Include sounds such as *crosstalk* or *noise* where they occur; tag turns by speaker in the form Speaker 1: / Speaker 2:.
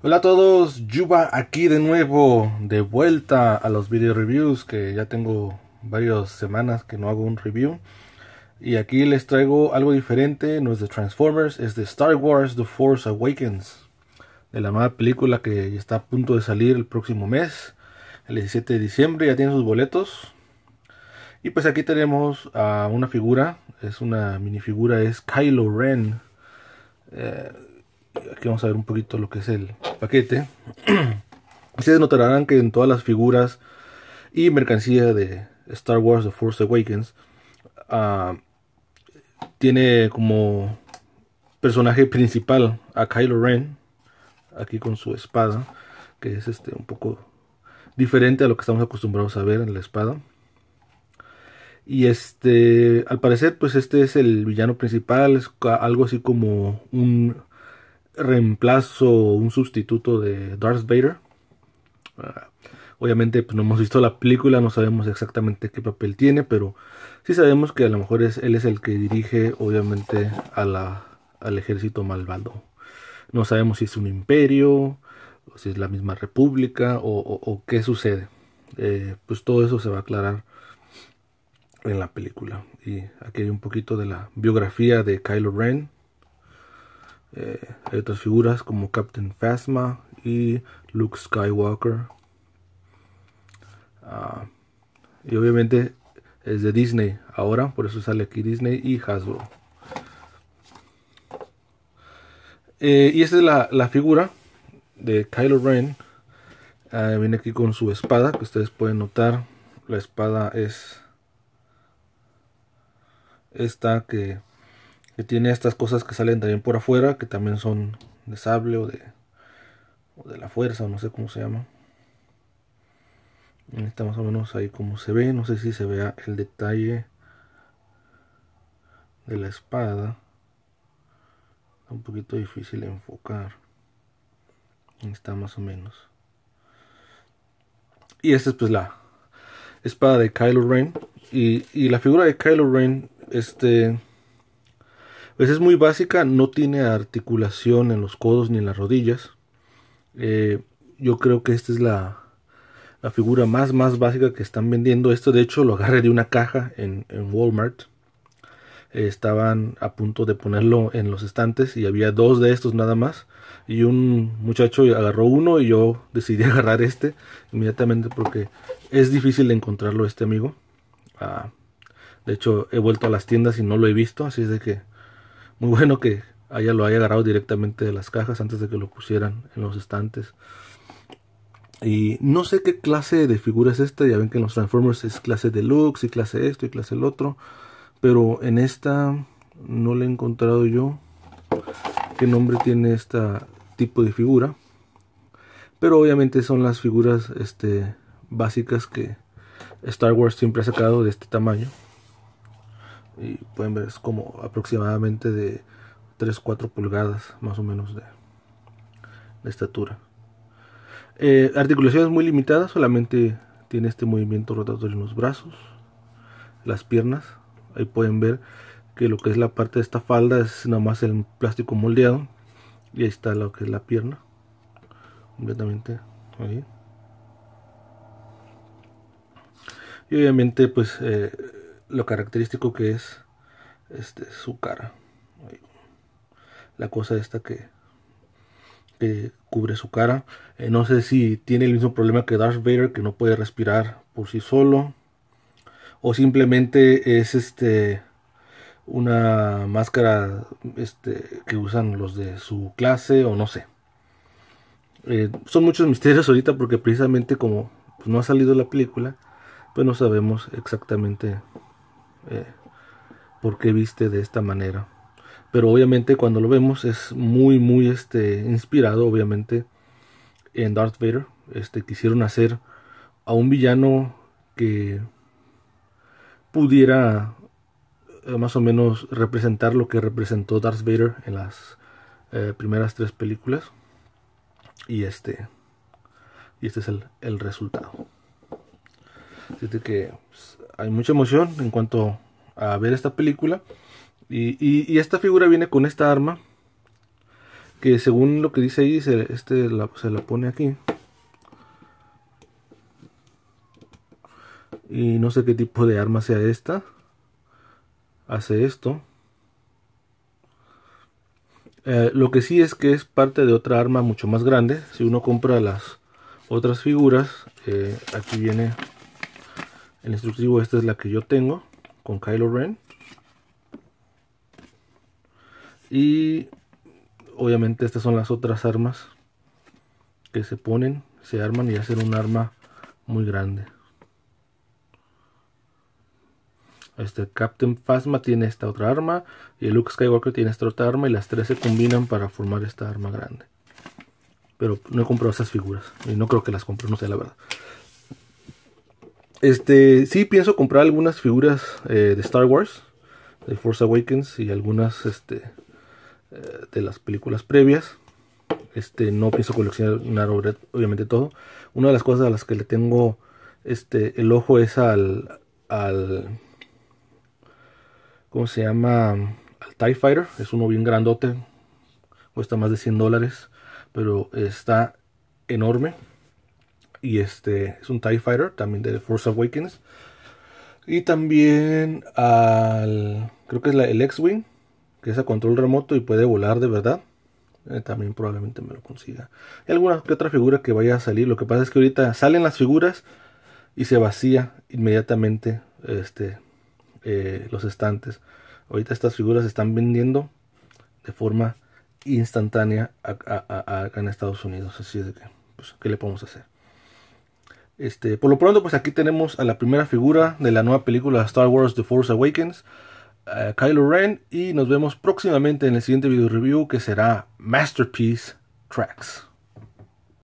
Speaker 1: Hola a todos, Yuba aquí de nuevo, de vuelta a los video reviews que ya tengo varias semanas que no hago un review. Y aquí les traigo algo diferente, no es de Transformers, es de Star Wars The Force Awakens, de la nueva película que está a punto de salir el próximo mes, el 17 de diciembre, ya tienen sus boletos. Y pues aquí tenemos a una figura, es una minifigura, es Kylo Ren. Eh, aquí vamos a ver un poquito lo que es él paquete, *clears throat* ustedes notarán que en todas las figuras y mercancía de Star Wars The Force Awakens ah, tiene como personaje principal a Kylo Ren, aquí con su espada, que es este un poco diferente a lo que estamos acostumbrados a ver en la espada. Y este, al parecer, pues este es el villano principal, es algo así como un reemplazo, un sustituto de Darth Vader. Ah, obviamente pues, no hemos visto la película, no sabemos exactamente qué papel tiene, pero sí sabemos que a lo mejor es, él es el que dirige obviamente al ejército malvado. No sabemos si es un imperio, o si es la misma república, o, qué sucede. Eh, pues todo eso se va a aclarar en la película. Y aquí hay un poquito de la biografía de Kylo Ren. Eh, hay otras figuras como Captain Phasma y Luke Skywalker. Ah, y obviamente es de Disney ahora, por eso sale aquí Disney y Hasbro. Eh, y esta es la, figura de Kylo Ren. Ah, viene aquí con su espada, que ustedes pueden notar. La espada es esta que que tiene estas cosas que salen también por afuera, que también son de sable o de, de la fuerza, no sé cómo se llama. está más o menos ahí como se ve, no sé si se vea el detalle de la espada. un poquito difícil enfocar. está más o menos. Y esta es pues la espada de Kylo Ren. Y, y la figura de Kylo Ren, este pues es muy básica, no tiene articulación en los codos ni en las rodillas. Eh, yo creo que esta es la, figura más, más básica que están vendiendo. Esto de hecho lo agarré de una caja en, Walmart. estaban a punto de ponerlo en los estantes y había dos de estos nada más. Y un muchacho agarró uno y yo decidí *laughs* agarrar este inmediatamente porque es difícil encontrarlo este amigo. Ah, de hecho he vuelto a las tiendas y no lo he visto, así es de que muy bueno que haya, lo haya agarrado directamente de las cajas antes de que lo pusieran en los estantes. Y no sé qué clase de figura es esta. Ya ven que en los Transformers es clase deluxe y clase esto y clase el otro. Pero en esta no le he encontrado yo. ¿Qué nombre tiene este tipo de figura? Pero obviamente son las figuras este, básicas que Star Wars siempre ha sacado de este tamaño y pueden ver es como aproximadamente de 3-4 pulgadas más o menos de, de estatura. Eh, articulación es muy limitada solamente tiene este movimiento rotatorio en los brazos, las piernas. Ahí pueden ver que lo que es la parte de esta falda es nada más el plástico moldeado y ahí está lo que es la pierna, completamente ahí. Y obviamente pues eh, lo característico que es este, su cara. La cosa esta que, cubre su cara. Eh, no sé si tiene el mismo problema que Darth Vader, que no puede respirar por sí solo. O simplemente es este una máscara este, que usan los de su clase o no sé. Eh, son muchos misterios ahorita porque precisamente como pues, no ha salido la película, pues no sabemos exactamente eh, por qué viste de esta manera. Pero obviamente cuando lo vemos es muy, muy este, inspirado, obviamente, en Darth Vader. Este, quisieron hacer a un villano que pudiera eh, más o menos representar lo que representó Darth Vader en las eh, primeras tres películas. Y este, y este es el, el resultado. Así que pues, hay mucha emoción en cuanto a ver esta película. Y, esta figura viene con esta arma. Que según lo que dice ahí, se, este la, se la pone aquí. Y no sé qué tipo de arma sea esta. Hace esto. Eh, lo que sí es que es parte de otra arma mucho más grande. Si uno compra las otras figuras, eh, aquí viene el instructivo esta es la que yo tengo con Kylo Ren y obviamente estas son las otras armas que se ponen se arman y hacen un arma muy grande este Captain Phasma tiene esta otra arma y el Luke Skywalker tiene esta otra arma y las tres se combinan para formar esta arma grande pero no he comprado esas figuras y no creo que las compre no sé la verdad este, sí pienso comprar algunas figuras eh, de Star Wars, de Force Awakens y algunas este, eh, de las películas previas. Este, no pienso coleccionar obviamente todo. Una de las cosas a las que le tengo este, el ojo es al, al ¿cómo se llama? Al TIE Fighter, es uno bien grandote, cuesta más de 100 dólares, pero está enorme. Y este es un TIE Fighter, también de The Force Awakens. Y también al. Creo que es la, el X-Wing, que es a control remoto y puede volar de verdad. Eh, también probablemente me lo consiga. Hay alguna que otra figura que vaya a salir. Lo que pasa es que ahorita salen las figuras y se vacía inmediatamente este, eh, los estantes. Ahorita estas figuras se están vendiendo de forma instantánea acá en Estados Unidos. Así de que, pues, ¿qué le podemos hacer? Este, por lo pronto, pues aquí tenemos a la primera figura de la nueva película Star Wars The Force Awakens, eh, Kylo Ren, y nos vemos próximamente en el siguiente video review que será Masterpiece Tracks.